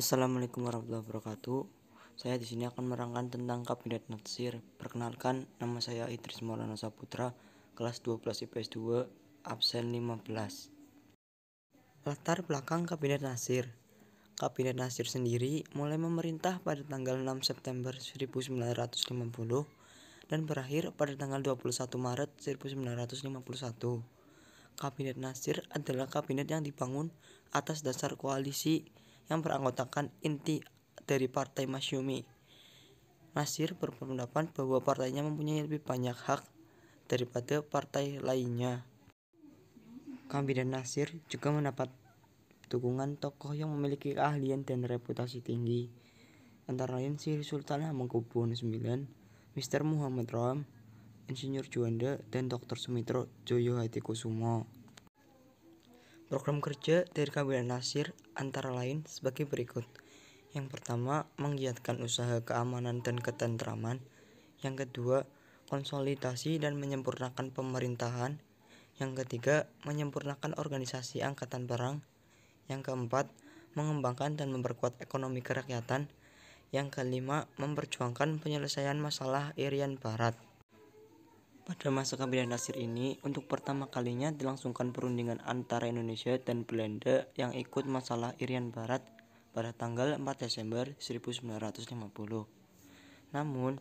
Assalamualaikum warahmatullahi wabarakatuh. Saya di sini akan merangkan tentang kabinet natsir. Perkenalkan, nama saya Idris Maulana Saputra, kelas 12 IPS 2, absen 15. Latar belakang kabinet Nasir. Kabinet Nasir sendiri mulai memerintah pada tanggal 6 September 1950 dan berakhir pada tanggal 21 Maret 1951. Kabinet Nasir adalah kabinet yang dibangun atas dasar koalisi yang beranggotakan inti dari Partai Masyumi. Nasir berpendapat bahwa partainya mempunyai lebih banyak hak daripada partai lainnya. Kambi dan Nasir juga mendapat dukungan tokoh yang memiliki keahlian dan reputasi tinggi, antara lain Sri Sultan Hamengkubuwono IX, Mr. Muhammad Ram, Insinyur Juanda, dan Dr. Sumitro Joyo Hadikusumo. Program kerja dari Kabinet Nasir antara lain sebagai berikut. Yang pertama, menggiatkan usaha keamanan dan ketentraman. Yang kedua, konsolidasi dan menyempurnakan pemerintahan. Yang ketiga, menyempurnakan organisasi angkatan perang; Yang keempat, mengembangkan dan memperkuat ekonomi kerakyatan. Yang kelima, memperjuangkan penyelesaian masalah Irian Barat. Pada masa Kabinet Nasir ini, untuk pertama kalinya dilangsungkan perundingan antara Indonesia dan Belanda yang ikut masalah Irian Barat pada tanggal 4 Desember 1950. Namun,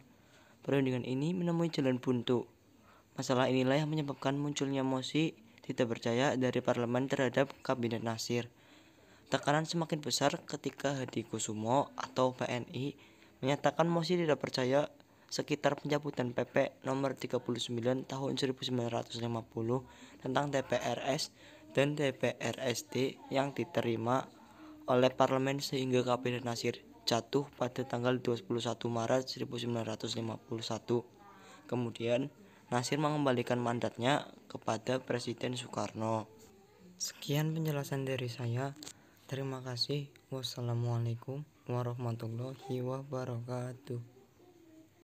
perundingan ini menemui jalan buntu. Masalah inilah yang menyebabkan munculnya mosi tidak percaya dari parlemen terhadap kabinet Nasir. Tekanan semakin besar ketika Hadi Kusumo atau PNI menyatakan mosi tidak percaya sekitar pencabutan PP nomor 39 tahun 1950 tentang DPRS dan DPRSD yang diterima oleh parlemen sehingga Kabinet Nasir jatuh pada tanggal 21 Maret 1951. Kemudian, Nasir mengembalikan mandatnya kepada Presiden Soekarno. Sekian penjelasan dari saya. Terima kasih. Wassalamualaikum warahmatullahi wabarakatuh.